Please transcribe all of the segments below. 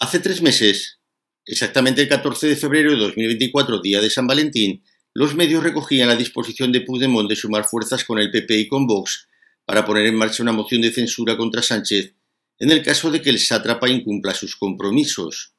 Hace tres meses, exactamente el 14 de febrero de 2024, día de San Valentín, los medios recogían la disposición de Puigdemont de sumar fuerzas con el PP y con Vox para poner en marcha una moción de censura contra Sánchez en el caso de que el sátrapa incumpla sus compromisos.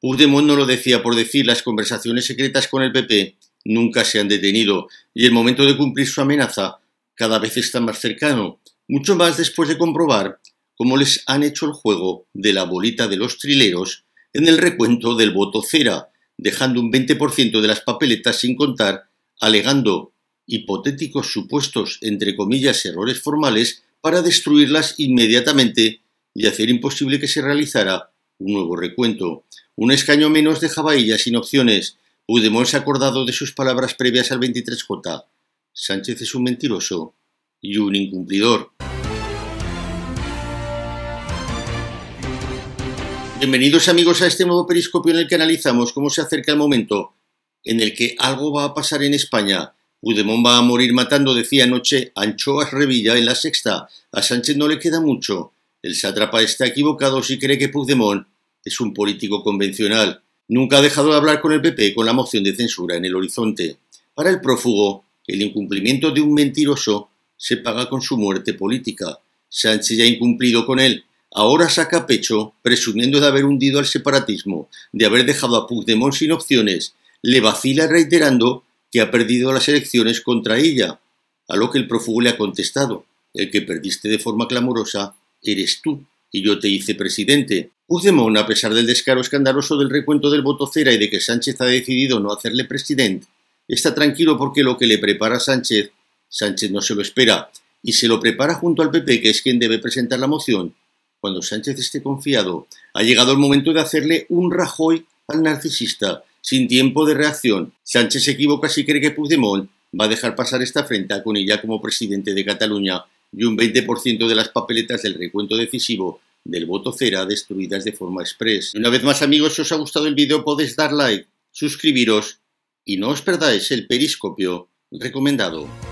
Puigdemont no lo decía por decir, las conversaciones secretas con el PP nunca se han detenido y el momento de cumplir su amenaza cada vez está más cercano, mucho más después de comprobar como les han hecho el juego de la bolita de los trileros en el recuento del voto cera, dejando un 20% de las papeletas sin contar, alegando hipotéticos supuestos, entre comillas, errores formales para destruirlas inmediatamente y hacer imposible que se realizara un nuevo recuento. Un escaño menos dejaba ella sin opciones. Udemón se ha acordado de sus palabras previas al 23J. Sánchez es un mentiroso y un incumplidor. Bienvenidos amigos a este nuevo periscopio en el que analizamos cómo se acerca el momento en el que algo va a pasar en España. Puigdemont va a morir matando, decía anoche Anchoas Revilla en la sexta. A Sánchez no le queda mucho. El sátrapa está equivocado si cree que Puigdemont es un político convencional. Nunca ha dejado de hablar con el PP con la moción de censura en el horizonte. Para el prófugo, el incumplimiento de un mentiroso se paga con su muerte política. Sánchez ya ha incumplido con él ahora saca pecho presumiendo de haber hundido al separatismo, de haber dejado a Puigdemont sin opciones, le vacila reiterando que ha perdido las elecciones contra ella, a lo que el prófugo le ha contestado, el que perdiste de forma clamorosa eres tú, y yo te hice presidente. Puigdemont, a pesar del descaro escandaloso del recuento del voto cera y de que Sánchez ha decidido no hacerle presidente, está tranquilo porque lo que le prepara Sánchez, Sánchez no se lo espera, y se lo prepara junto al PP, que es quien debe presentar la moción, cuando Sánchez esté confiado, ha llegado el momento de hacerle un Rajoy al narcisista, sin tiempo de reacción. Sánchez se equivoca si cree que Puigdemont va a dejar pasar esta afrenta con ella como presidente de Cataluña y un 20% de las papeletas del recuento decisivo del voto cera destruidas de forma express. una vez más amigos, si os ha gustado el vídeo podéis dar like, suscribiros y no os perdáis el periscopio recomendado.